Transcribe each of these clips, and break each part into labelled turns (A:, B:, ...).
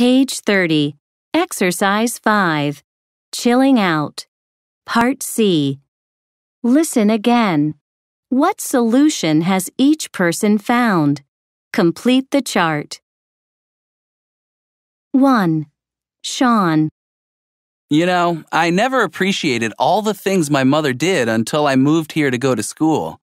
A: Page 30, Exercise 5, Chilling Out, Part C. Listen again. What solution has each person found? Complete the chart. 1. Sean.
B: You know, I never appreciated all the things my mother did until I moved here to go to school.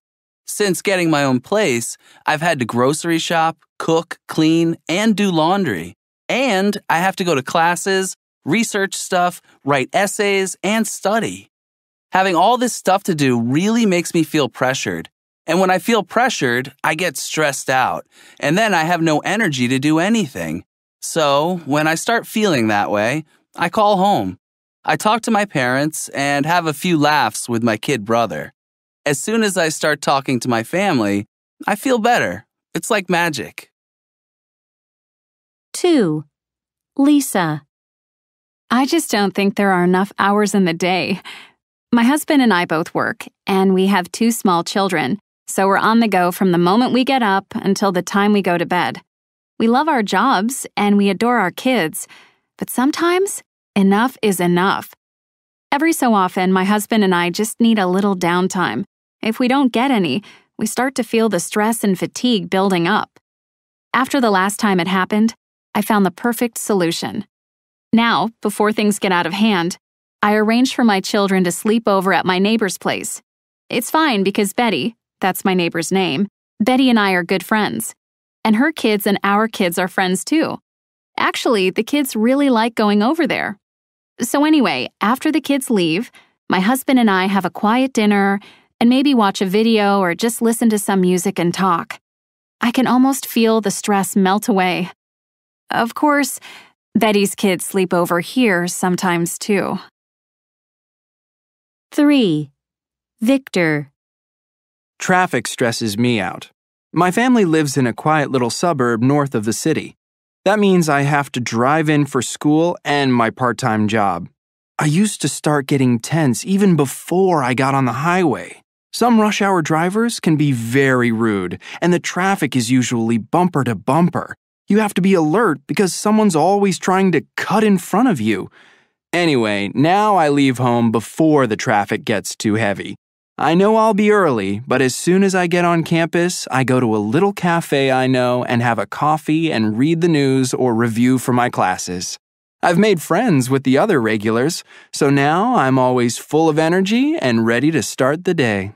B: Since getting my own place, I've had to grocery shop, cook, clean, and do laundry. And I have to go to classes, research stuff, write essays, and study. Having all this stuff to do really makes me feel pressured. And when I feel pressured, I get stressed out, and then I have no energy to do anything. So, when I start feeling that way, I call home. I talk to my parents and have a few laughs with my kid brother. As soon as I start talking to my family, I feel better. It's like magic.
A: 2. Lisa. I just don't think there are enough hours in the day. My husband and I both work, and we have two small children, so we're on the go from the moment we get up until the time we go to bed. We love our jobs and we adore our kids, but sometimes enough is enough. Every so often, my husband and I just need a little downtime. If we don't get any, we start to feel the stress and fatigue building up. After the last time it happened, I found the perfect solution. Now, before things get out of hand, I arrange for my children to sleep over at my neighbor's place. It's fine because Betty, that's my neighbor's name, Betty and I are good friends. And her kids and our kids are friends too. Actually, the kids really like going over there. So, anyway, after the kids leave, my husband and I have a quiet dinner and maybe watch a video or just listen to some music and talk. I can almost feel the stress melt away. Of course, Betty's kids sleep over here sometimes too. 3. Victor
C: Traffic stresses me out. My family lives in a quiet little suburb north of the city. That means I have to drive in for school and my part time job. I used to start getting tense even before I got on the highway. Some rush hour drivers can be very rude, and the traffic is usually bumper to bumper, you have to be alert because someone's always trying to cut in front of you. Anyway, now I leave home before the traffic gets too heavy. I know I'll be early, but as soon as I get on campus, I go to a little cafe I know and have a coffee and read the news or review for my classes. I've made friends with the other regulars, so now I'm always full of energy and ready to start the day.